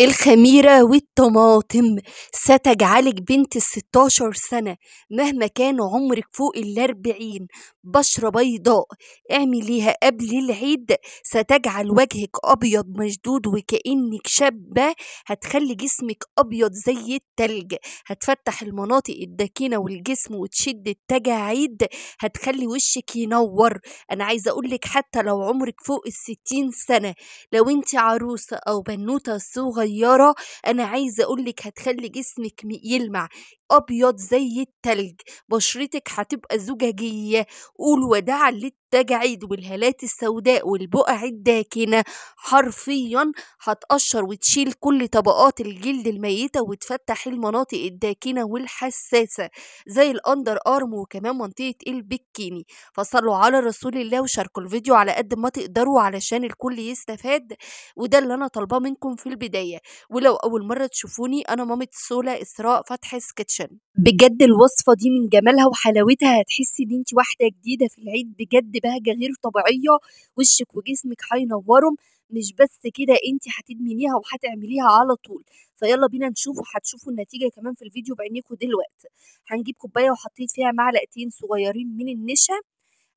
الخميرة والطماطم ستجعلك بنت الستاشر سنة مهما كان عمرك فوق الأربعين بشرة بيضاء اعمليها قبل العيد ستجعل وجهك أبيض مشدود وكأنك شابة هتخلي جسمك أبيض زي التلج هتفتح المناطق الداكنة والجسم وتشد التجاعيد هتخلي وشك ينور أنا عايزة أقولك حتى لو عمرك فوق الستين سنة لو انت عروسة أو بنوتة صغيرة صغيرة أنا عايزة أقولك هتخلي جسمك يلمع أبيض زي التلج بشرتك هتبقى زجاجية قول وداعا للتجاعيد والهالات السوداء والبقع الداكنة حرفيا هتقشر وتشيل كل طبقات الجلد الميتة وتفتح المناطق الداكنة والحساسة زي الأندر آرم وكمان منطقة البكيني فصلوا على رسول الله وشاركوا الفيديو على قد ما تقدروا علشان الكل يستفاد وده اللي أنا طالباه منكم في البداية ولو أول مرة تشوفوني أنا مامة سولا إسراء فتح سكتش سيشن بجد الوصفه دي من جمالها وحلاوتها هتحسي ان انت واحده جديده في العيد بجد بهجه غير طبيعيه وشك وجسمك هينورهم مش بس كده انت هتدمنيها وهتعمليها على طول فيلا بينا نشوف وهتشوفوا النتيجه كمان في الفيديو بعينيكم دلوقتي هنجيب كوبايه وحطيت فيها معلقتين صغيرين من النشا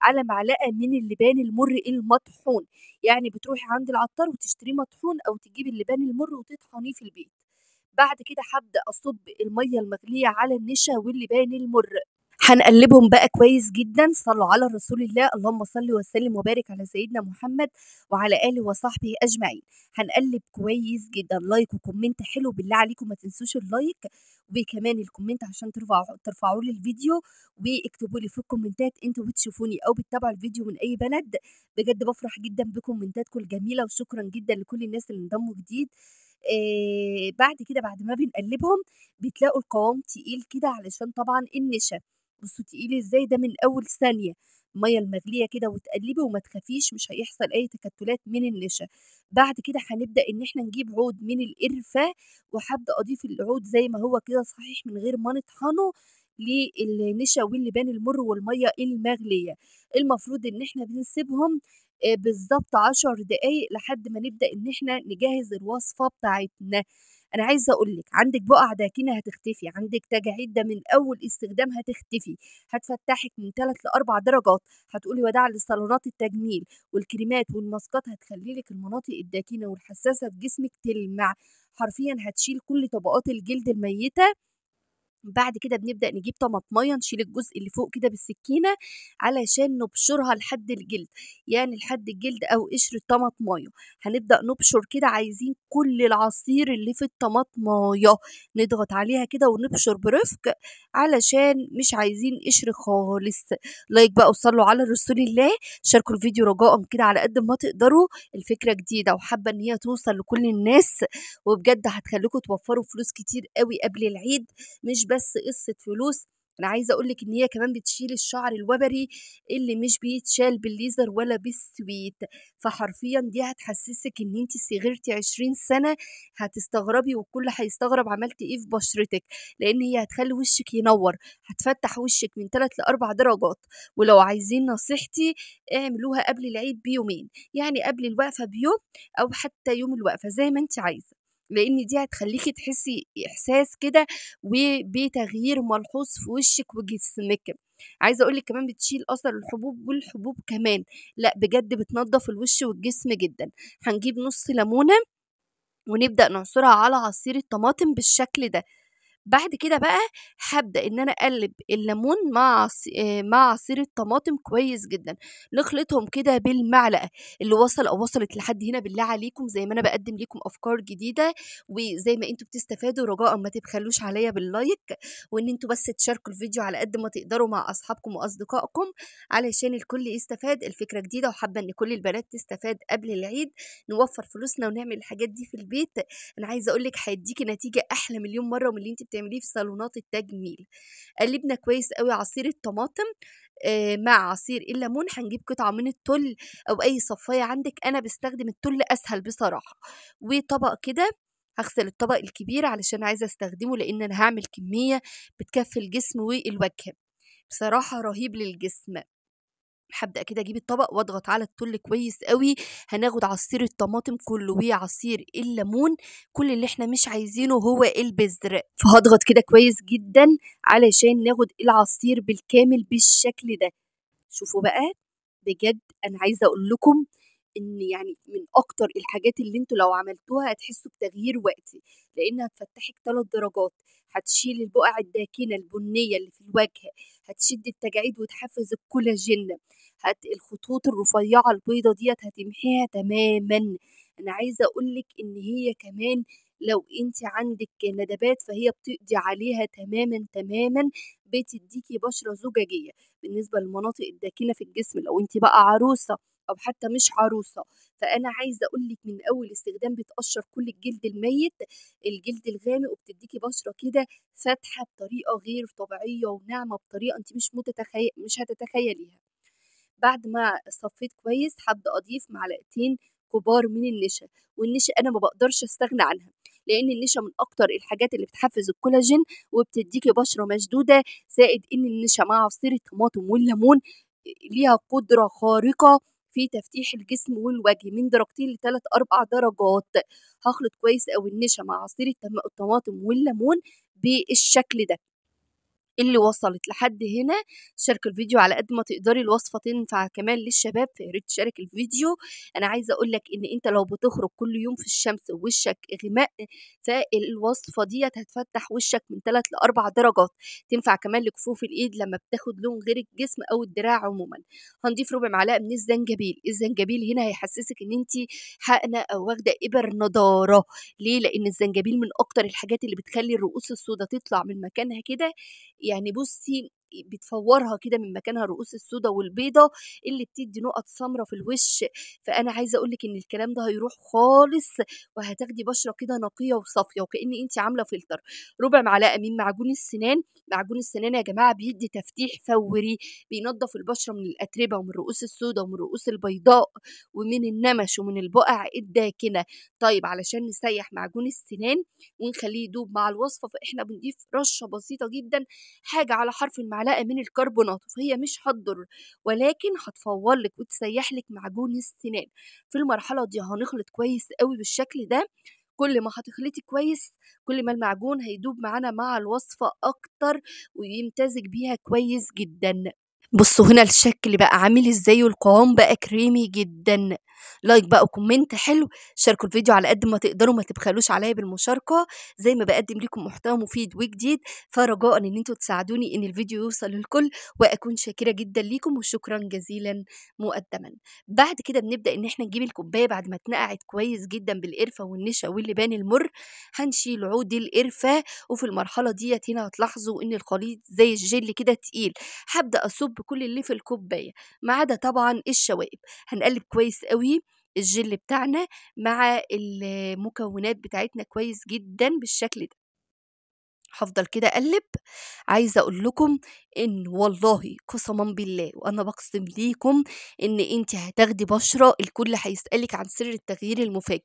على معلقه من اللبان المر المطحون يعني بتروحي عند العطار وتشتريه مطحون او تجيبي اللبان المر وتطحنيه في البيت بعد كده هبدا اصب الميه المغليه على النشا واللبان المر هنقلبهم بقى كويس جدا صلوا على رسول الله اللهم صل وسلم وبارك على سيدنا محمد وعلى اله وصحبه اجمعين هنقلب كويس جدا لايك وكومنت حلو بالله عليكم ما تنسوش اللايك وكمان الكومنت عشان ترفعوا ترفعوا لي الفيديو واكتبوا لي في الكومنتات انتوا بتشوفوني او بتتابعوا الفيديو من اي بلد بجد بفرح جدا بكومنتاتكم الجميله وشكرا جدا لكل الناس اللي انضموا جديد بعد كده بعد ما بنقلبهم بتلاقوا القوام تقيل كده علشان طبعا النشا بصوا تقيل ازاي ده من اول ثانيه الميه المغليه كده وتقلبي وما تخافيش مش هيحصل اي تكتلات من النشا بعد كده هنبدا ان احنا نجيب عود من القرفه وهبدا اضيف العود زي ما هو كده صحيح من غير ما نطحنه للنشا واللبان المر والميه المغليه المفروض ان احنا بنسيبهم آه، بالظبط عشر دقايق لحد ما نبدأ إن إحنا نجهز الوصفة بتاعتنا أنا عايزة أقولك عندك بقع داكنة هتختفي عندك تجاعيد ده من أول استخدام هتختفي هتفتحك من 3 لأربع درجات هتقولي وداع لصالونات التجميل والكريمات والماسكات هتخلي لك المناطق الداكنة والحساسة في جسمك تلمع حرفيا هتشيل كل طبقات الجلد الميتة بعد كده بنبدأ نجيب طماطمية نشيل الجزء اللي فوق كده بالسكينة علشان نبشرها لحد الجلد يعني لحد الجلد أو قشر الطماطمية هنبدأ نبشر كده عايزين كل العصير اللي في الطماطمية نضغط عليها كده ونبشر برفق علشان مش عايزين قشر خالص لايك بقى وصلوا على رسول الله شاركوا الفيديو رجاء كده على قد ما تقدروا الفكرة جديدة وحابة إن هي توصل لكل الناس وبجد هتخليكم توفروا فلوس كتير قوي قبل العيد مش بس قصة فلوس انا عايزه اقول لك ان هي كمان بتشيل الشعر الوبري اللي مش بيتشال بالليزر ولا بالسويت فحرفيا دي هتحسسك ان انت صغرتي 20 سنه هتستغربي والكل هيستغرب عملتي ايه في بشرتك لان هي هتخلي وشك ينور هتفتح وشك من 3 ل 4 درجات ولو عايزين نصيحتي اعملوها قبل العيد بيومين يعني قبل الوقفه بيوم او حتى يوم الوقفه زي ما انت عايزه لان دي هتخليكي تحسي احساس كده وبتغيير ملحوظ في وشك وجسمك عايزه اقول لك كمان بتشيل اثر الحبوب والحبوب كمان لا بجد بتنضف الوش والجسم جدا هنجيب نص ليمونه ونبدا نعصرها على عصير الطماطم بالشكل ده بعد كده بقى هبدا ان انا اقلب الليمون مع آه، مع عصير الطماطم كويس جدا نخلطهم كده بالمعلقه اللي وصل او وصلت لحد هنا بالله عليكم زي ما انا بقدم لكم افكار جديده وزي ما انتوا بتستفادوا رجاء ما تبخلوش عليا باللايك وان انتوا بس تشاركوا الفيديو على قد ما تقدروا مع اصحابكم واصدقائكم علشان الكل يستفاد الفكره جديده وحابه ان كل البنات تستفاد قبل العيد نوفر فلوسنا ونعمل الحاجات دي في البيت انا عايزه اقول لك هيديكي نتيجه احلى مليون مره من اللي انت بتعمليه في صالونات التجميل قلبنا كويس قوي عصير الطماطم آه، مع عصير الليمون هنجيب قطعة من التل أو أي صفاية عندك أنا بستخدم التل أسهل بصراحة وطبق كده هغسل الطبق الكبير علشان عايزة استخدمه لأن أنا هعمل كمية بتكفي الجسم والوجه بصراحة رهيب للجسم هبدا كده اجيب الطبق واضغط على التل كويس قوي هناخد عصير الطماطم كله وعصير الليمون كل اللي احنا مش عايزينه هو البذر فهضغط كده كويس جدا علشان ناخد العصير بالكامل بالشكل ده شوفوا بقى بجد انا عايزه اقول لكم ان يعني من اكتر الحاجات اللي انتوا لو عملتوها هتحسوا بتغيير وقتي لانها هتفتحك ثلاث درجات هتشيل البقع الداكنه البنيه اللي في الوجه هتشد التجاعيد وتحفز الكولاجين هت الخطوط الرفيعه البيضه ديت هتمحيها تماما انا عايزه اقولك ان هي كمان لو انت عندك ندبات فهي بتقضي عليها تماما تماما بتديكي بشره زجاجيه بالنسبه للمناطق الداكنه في الجسم لو انت بقى عروسه او حتى مش عروسه فانا عايزه اقول لك من اول استخدام بتقشر كل الجلد الميت الجلد الغامق وبتديكي بشره كده فاتحه بطريقه غير طبيعيه وناعمه بطريقه انت مش متتخيل مش هتتخيليها بعد ما صفيت كويس هبدا اضيف معلقتين كبار من النشا والنشا انا ما بقدرش استغنى عنها لان النشا من اكتر الحاجات اللي بتحفز الكولاجين وبتديكي بشره مشدوده زائد ان النشا مع عصير الطماطم والليمون ليها قدره خارقه في تفتيح الجسم والوجه من درجتين لثلاث أربع درجات هخلط كويس أوي النشا مع عصير الطماطم والليمون بالشكل ده اللي وصلت لحد هنا شارك الفيديو على قد ما تقدري الوصفة تنفع كمان للشباب فياريت ريت تشارك الفيديو أنا عايزة أقول لك إن أنت لو بتخرج كل يوم في الشمس ووشك غماق فالوصفة ديت هتفتح وشك من 3 ل 4 درجات تنفع كمان لكفوف الإيد لما بتاخد لون غير الجسم أو الدراع عموما هنضيف ربع معلقة من الزنجبيل الزنجبيل هنا هيحسسك إن أنت حقنة أو واخدة إبر نضارة ليه لأن الزنجبيل من أكتر الحاجات اللي بتخلي الرؤوس السوداء تطلع من مكانها كده يعني بصي بتفورها كده من مكانها الرؤوس السوداء والبيضة اللي بتدي نقط سمرة في الوش فأنا عايزة أقولك إن الكلام ده هيروح خالص وهتاخدي بشرة كده نقية وصافية وكأن أنت عاملة فلتر ربع معلقة من معجون السنان معجون السنان يا جماعة بيدي تفتيح فوري بينظف البشرة من الأتربة ومن الرؤوس السوداء ومن الرؤوس البيضاء ومن النمش ومن البقع الداكنة طيب علشان نسيح معجون السنان ونخليه يدوب مع الوصفة فإحنا بنضيف رشة بسيطة جدا حاجة على حرف المعجون معلقه من الكربونات فهي مش هتضر ولكن هتفور لك وتسيح لك معجون السنان في المرحله دي هنخلط كويس قوي بالشكل ده كل ما هتخلطي كويس كل ما المعجون هيدوب معانا مع الوصفه اكتر ويمتزج بيها كويس جدا بصوا هنا الشكل بقى عامل ازاي والقوام بقى كريمي جدا لايك بقى وكومنت حلو شاركوا الفيديو على قد ما تقدروا ما تبخلوش عليا بالمشاركه زي ما بقدم لكم محتوى مفيد وجديد فرجاء ان انتوا تساعدوني ان الفيديو يوصل للكل واكون شاكره جدا ليكم وشكرا جزيلا مقدما بعد كده بنبدا ان احنا نجيب الكوبايه بعد ما اتنقعت كويس جدا بالقرفه والنشا واللبان المر هنشيل عود القرفه وفي المرحله ديت هنا هتلاحظوا ان الخليط زي الجل كده تقيل هبدا اصب كل اللي في الكوبايه ما عدا طبعا الشوائب هنقلب كويس قوي قوي الجل بتاعنا مع المكونات بتاعتنا كويس جدا بالشكل ده هفضل كده اقلب عايزه اقول لكم ان والله قسما بالله وانا بقسم ليكم ان انت هتاخدي بشره الكل هيسالك عن سر التغيير المفاجئ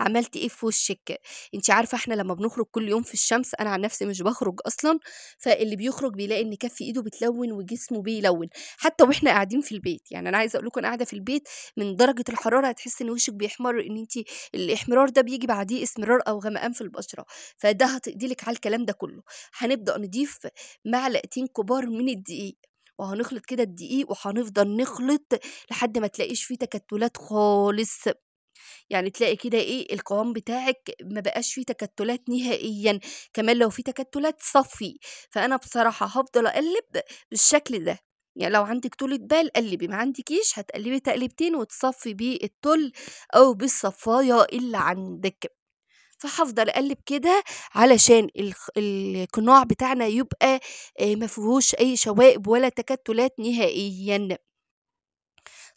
عملتي ايه في وشك انت عارفه احنا لما بنخرج كل يوم في الشمس انا عن نفسي مش بخرج اصلا فاللي بيخرج بيلاقي ان كف ايده بتلون وجسمه بيلون حتى واحنا قاعدين في البيت يعني انا عايزه اقول لكم قاعده في البيت من درجه الحراره هتحس ان وشك بيحمر ان انت الاحمرار ده بيجي بعديه اسمرار او غمقان في البشره فده هتقضي لك على الكلام ده كله كله هنبدأ نضيف معلقتين كبار من الدقيق وهنخلط كده الدقيق وهنفضل نخلط لحد ما تلاقيش فيه تكتلات خالص يعني تلاقي كده ايه القوام بتاعك ما بقاش فيه تكتلات نهائيا كمان لو فيه تكتلات صفي فانا بصراحه هفضل اقلب بالشكل ده يعني لو عندك طولة بال قلبي ما عندكيش هتقلبي تقلبتين وتصفي بيه التل او بالصفايه اللي عندك فهفضل اقلب كده علشان القناع بتاعنا يبقى آه، مفيهوش اي شوائب ولا تكتلات نهائيا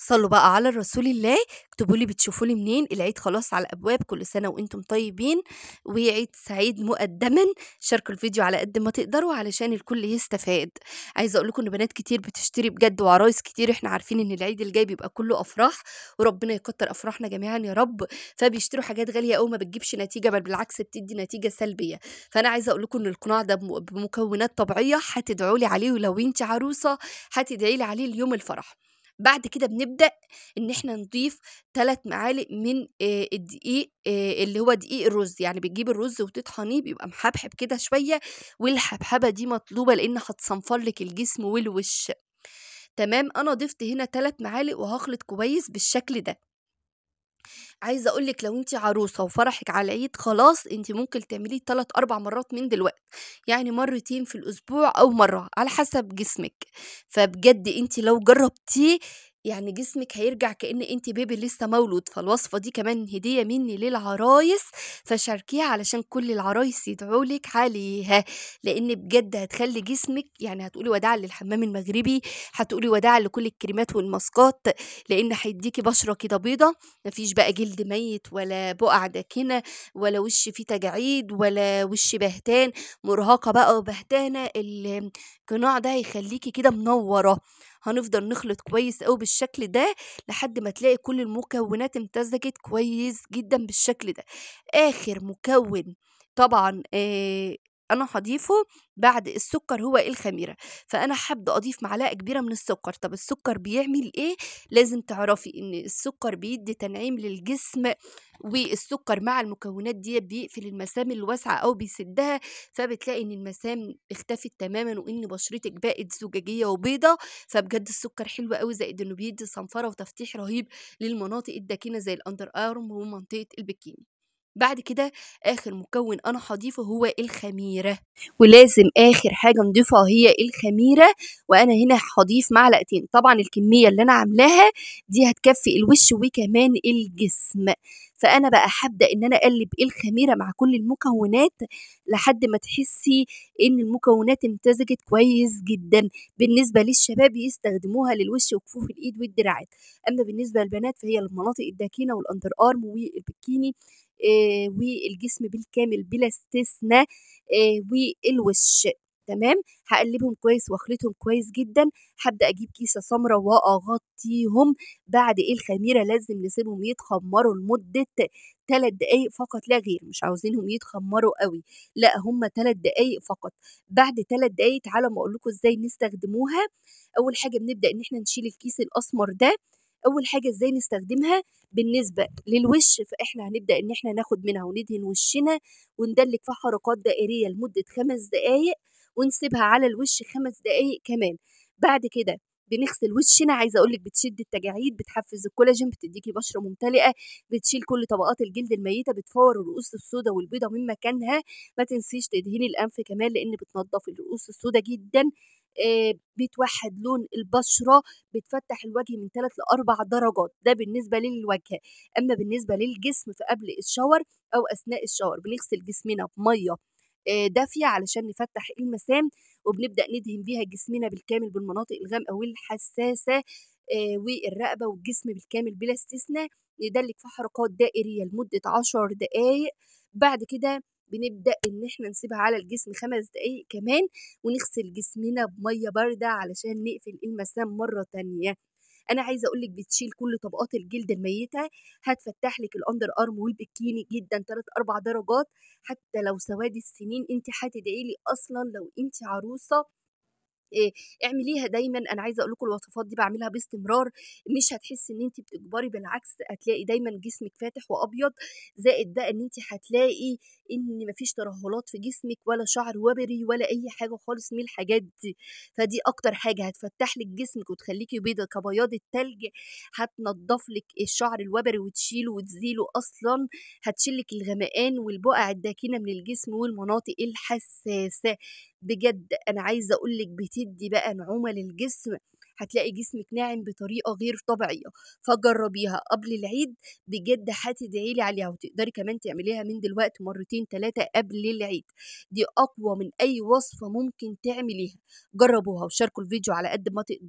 صلوا بقى على رسول الله اكتبوا لي بتشوفوا لي منين العيد خلاص على الابواب كل سنه وانتم طيبين وعيد سعيد مقدما شاركوا الفيديو على قد ما تقدروا علشان الكل يستفاد عايزه اقول لكم ان بنات كتير بتشتري بجد وعرايس كتير احنا عارفين ان العيد الجاي بيبقى كله افراح وربنا يكتر افراحنا جميعا يا رب فبيشتروا حاجات غاليه قوي ما بتجيبش نتيجه بل بالعكس بتدي نتيجه سلبيه فانا عايزه اقول لكم ان القناع ده بمكونات طبيعيه هتدعوا لي عليه ولو انت عروسه هتدعي لي عليه اليوم الفرح بعد كده بنبدا ان احنا نضيف ثلاث معالق من آه، الدقيق آه، اللي هو دقيق الرز يعني بتجيب الرز وتطحنيه بيبقى محبحب كده شويه والحبحبه دي مطلوبه لان هتصنفر لك الجسم والوش تمام انا ضفت هنا ثلاث معالق وهخلط كويس بالشكل ده عايزه اقول لك لو انت عروسه وفرحك على العيد خلاص انت ممكن تعمليه تلات اربع مرات من دلوقتي يعني مرتين في الاسبوع او مره على حسب جسمك فبجد انت لو جربتيه يعني جسمك هيرجع كأن انت بيبي لسه مولود فالوصفة دي كمان هدية مني للعرايس فشاركيها علشان كل العرايس يدعولك عليها لأن بجد هتخلي جسمك يعني هتقولي وداع للحمام المغربي هتقولي وداع لكل الكريمات والماسكات لأن هيديكي بشرة كده بيضة مفيش بقى جلد ميت ولا بقع داكنة ولا وش فيه تجاعيد ولا وش بهتان مرهقة بقى وبهتانة القناع ده هيخليكي كده منورة هنفضل نخلط كويس قوي بالشكل ده لحد ما تلاقي كل المكونات امتزجت كويس جدا بالشكل ده اخر مكون طبعا آه انا هضيفه بعد السكر هو إيه الخميره فانا حابه اضيف معلقه كبيره من السكر طب السكر بيعمل ايه لازم تعرفي ان السكر بيدي تنعيم للجسم والسكر مع المكونات دي بيقفل المسام الواسعه او بيسدها فبتلاقي ان المسام اختفت تماما وان بشرتك بقت زجاجيه وبيضه فبجد السكر حلو قوي زائد انه بيدي صنفره وتفتيح رهيب للمناطق الداكنه زي الاندر ارم ومنطقه البكيني بعد كده آخر مكون أنا هضيفه هو الخميرة ولازم آخر حاجة نضيفها هي الخميرة وأنا هنا هضيف معلقتين طبعا الكمية اللي أنا عاملاها دي هتكفي الوش وكمان الجسم فأنا بقى هبدأ إن أنا أقلب الخميرة مع كل المكونات لحد ما تحسي إن المكونات امتزجت كويس جدا بالنسبة للشباب يستخدموها للوش وكفوف الإيد والدراعات أما بالنسبة للبنات فهي المناطق الداكنة والأندر آرم والبكيني آه، والجسم بالكامل بلا استثناء آه، والوش تمام هقلبهم كويس واخلطهم كويس جدا هبدا اجيب كيسه سمراء واغطيهم بعد ايه الخميره لازم نسيبهم يتخمروا لمده ثلاث دقايق فقط لا غير مش عاوزينهم يتخمروا قوي لا هم ثلاث دقايق فقط بعد ثلاث دقايق تعالوا ما اقول لكم ازاي نستخدموها اول حاجه بنبدا ان احنا نشيل الكيس الاسمر ده اول حاجه ازاي نستخدمها بالنسبه للوش فاحنا هنبدا ان احنا ناخد منها وندهن وشنا وندلك في حركات دائريه لمده خمس دقائق ونسيبها على الوش خمس دقائق كمان بعد كده بنغسل وشنا عايزه اقول لك بتشد التجاعيد بتحفز الكولاجين بتديكي بشره ممتلئه بتشيل كل طبقات الجلد الميته بتفور الرؤوس السوداء والبيضه من مكانها ما تنسيش تدهني الانف كمان لان بتنضف الرؤوس السوداء جدا آه، بتوحد لون البشره بتفتح الوجه من ثلاث لاربع درجات ده بالنسبه للوجه اما بالنسبه للجسم فقبل الشاور او اثناء الشاور بنغسل جسمنا بميه آه، دافيه علشان نفتح المسام وبنبدا ندهن بيها جسمنا بالكامل بالمناطق الغامقه والحساسه آه، والرقبه والجسم بالكامل بلا استثناء ندلك في حركات دائريه لمده عشر دقائق بعد كده بنبدا ان احنا نسيبها على الجسم خمس دقايق كمان ونغسل جسمنا بميه بارده علشان نقفل المسام مره تانية انا عايزه اقول لك بتشيل كل طبقات الجلد الميته هتفتح لك الاندر ارم والبكيني جدا ثلاث اربع درجات حتى لو سواد السنين انت هتدعي لي اصلا لو انت عروسه اعمليها دايما انا عايزه اقول لكم الوصفات دي بعملها باستمرار مش هتحسي ان انت بتكبري بالعكس هتلاقي دايما جسمك فاتح وابيض زائد بقى ان انت هتلاقي ان مفيش ترهلات في جسمك ولا شعر وبري ولا اي حاجه خالص من الحاجات دي فدي اكتر حاجه هتفتح لك جسمك وتخليكي بيضه كبياض التلج هتنضف لك الشعر الوبري وتشيله وتزيله اصلا هتشيلك الغمقان والبقع الداكنه من الجسم والمناطق الحساسه بجد انا عايزه اقول لك بتدي بقى نعومه للجسم هتلاقي جسمك ناعم بطريقه غير طبيعيه فجربيها قبل العيد بجد هتدعي لي عليها وتقدري كمان تعمليها من دلوقتي مرتين ثلاثه قبل العيد دي اقوى من اي وصفه ممكن تعمليها جربوها وشاركوا الفيديو على قد ما تقدروا